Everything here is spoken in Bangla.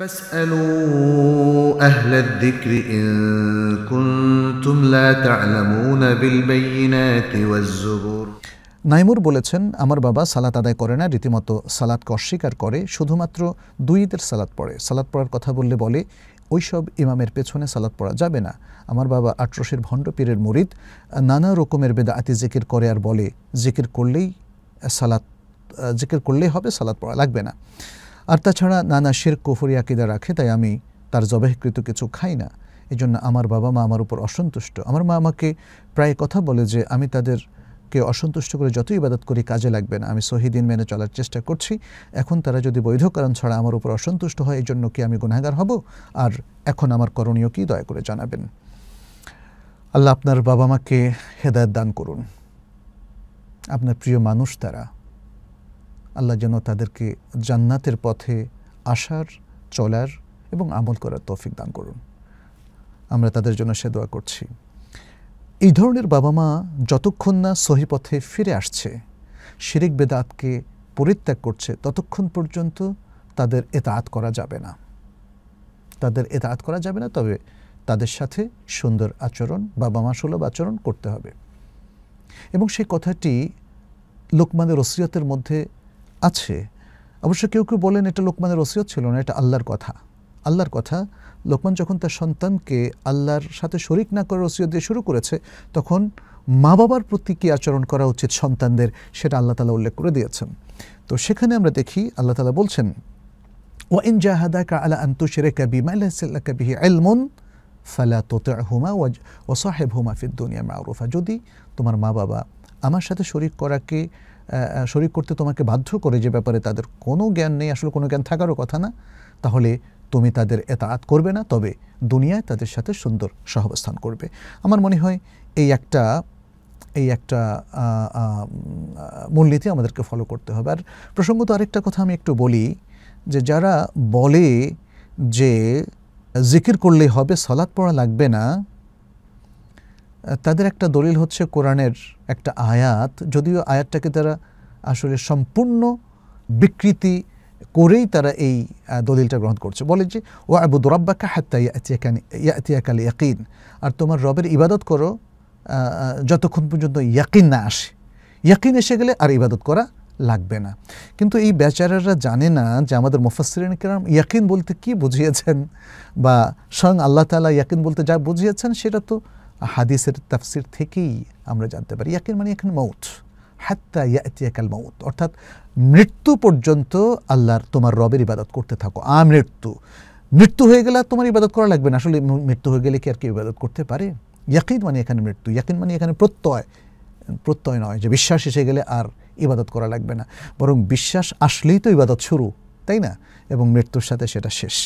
فاسألوا أهل الذكر إن كنتم لا تعلمون بالبينات নাইমুর বলেছেন আমার বাবা সালাত আদায় করে না রীতিমতো সালাদকে অস্বীকার করে শুধুমাত্র দুই ঈদের সালাদ পড়ে সালাদ পড়ার কথা বললে বলে ওইসব ইমামের পেছনে সালাত পড়া যাবে না আমার বাবা আট্রসের ভণ্ড পীরের মরিদ নানা রকমের আতি জিকির করে আর বলে জিকির করলেই সালাত জিকির করলেই হবে সালাত পড়া লাগবে না আর তাছাড়া নানা শের কুফরি আকিদা রাখে তাই আমি তার জবেহকৃত কিছু খাই না এই জন্য আমার বাবা মা আমার উপর অসন্তুষ্ট আমার মা আমাকে প্রায় কথা বলে যে আমি তাদেরকে অসন্তুষ্ট করে যতই ইবাদত করি কাজে লাগবে না আমি সহিদিন মেনে চলার চেষ্টা করছি এখন তারা যদি বৈধ কারণ ছাড়া আমার উপর অসন্তুষ্ট হয় এই জন্য কি আমি গুনাগার হব আর এখন আমার করণীয় কি দয়া করে জানাবেন আল্লাহ আপনার বাবা মাকে হেদায়ত দান করুন আপনার প্রিয় মানুষ তারা আল্লাহ যেন তাদেরকে জান্নাতের পথে আসার চলার এবং আমল করার তৌফিক দান করুন আমরা তাদের জন্য সে দোয়া করছি এই ধরনের বাবা মা যতক্ষণ না সহি পথে ফিরে আসছে শিরিক বেদাতকে পরিত্যাগ করছে ততক্ষণ পর্যন্ত তাদের এতাত করা যাবে না তাদের এতাত করা যাবে না তবে তাদের সাথে সুন্দর আচরণ বাবা মা সুলভ আচরণ করতে হবে এবং সেই কথাটি লোকমানের রসিয়তের মধ্যে আছে অবশ্য কেউ কেউ বলেন এটা লোকমানের ওসিয়ত ছিল না এটা আল্লাহর কথা আল্লাহর কথা লোকমান যখন তার সন্তানকে আল্লাহর সাথে শরিক না করার ওসিয়ত দিয়ে শুরু করেছে তখন মা বাবার প্রতি কী আচরণ করা উচিত সন্তানদের সেটা আল্লাহ তালা উল্লেখ করে দিয়েছেন তো সেখানে আমরা দেখি আল্লাহ তালা বলছেন জাহাদা কা আলা আন্তু কাবি বিমাইলাকা বিহি এলমন ফালা তোতে হুমা ও সাহেব হুমা ফিদ্দুনিয়া মাউরুফা যদি তোমার মা বাবা আমার সাথে শরিক করাকে শরিক করতে তোমাকে বাধ্য করে যে ব্যাপারে তাদের কোনো জ্ঞান নেই আসলে কোনো জ্ঞান থাকারও কথা না তাহলে তুমি তাদের আত করবে না তবে দুনিয়ায় তাদের সাথে সুন্দর সহাবস্থান করবে আমার মনে হয় এই একটা এই একটা মূলনীতি আমাদেরকে ফলো করতে হবে আর প্রসঙ্গত আরেকটা কথা আমি একটু বলি যে যারা বলে যে জিকির করলে হবে সালাদ পড়া লাগবে না তাদের একটা দলিল হচ্ছে কোরআনের একটা আয়াত যদিও আয়াতটাকে তারা আসলে সম্পূর্ণ বিকৃতি করেই তারা এই দলিলটা গ্রহণ করছে বলে যে ও আবুদ রব্বাকা হাত্তা ইয়াতিয়াকাল ইয়াকিন আর তোমার রবের ইবাদত করো যতক্ষণ পর্যন্ত ইয়াকিন না আসে ইয়াকিন এসে গেলে আর ইবাদত করা লাগবে না কিন্তু এই বেচারারা জানে না যে আমাদের মুফাসরিন কেরাম ইয়াকিন বলতে কি বুঝিয়েছেন বা স্বয়ং আল্লাহ তালা ইয়াকিন বলতে যা বুঝিয়েছেন সেটা তো হাদিসের তাফসির থেকেই আমরা জানতে পারি ইয়াকিন মানে এখানে মৌত হাত্তা ইয়াতিয়াকাল মৌত অর্থাৎ মৃত্যু পর্যন্ত আল্লাহর তোমার রবের ইবাদত করতে থাকো আমৃত্যু মৃত্যু হয়ে গেলে তোমার ইবাদত করা লাগবে না আসলে মৃত্যু হয়ে গেলে কি আর কি ইবাদত করতে পারে ইয়াকিন মানে এখানে মৃত্যু ইয়াকিন মানে এখানে প্রত্যয় প্রত্যয় নয় যে বিশ্বাস এসে গেলে আর ইবাদত করা লাগবে না বরং বিশ্বাস আসলেই তো ইবাদত শুরু তাই না এবং মৃত্যুর সাথে সেটা শেষ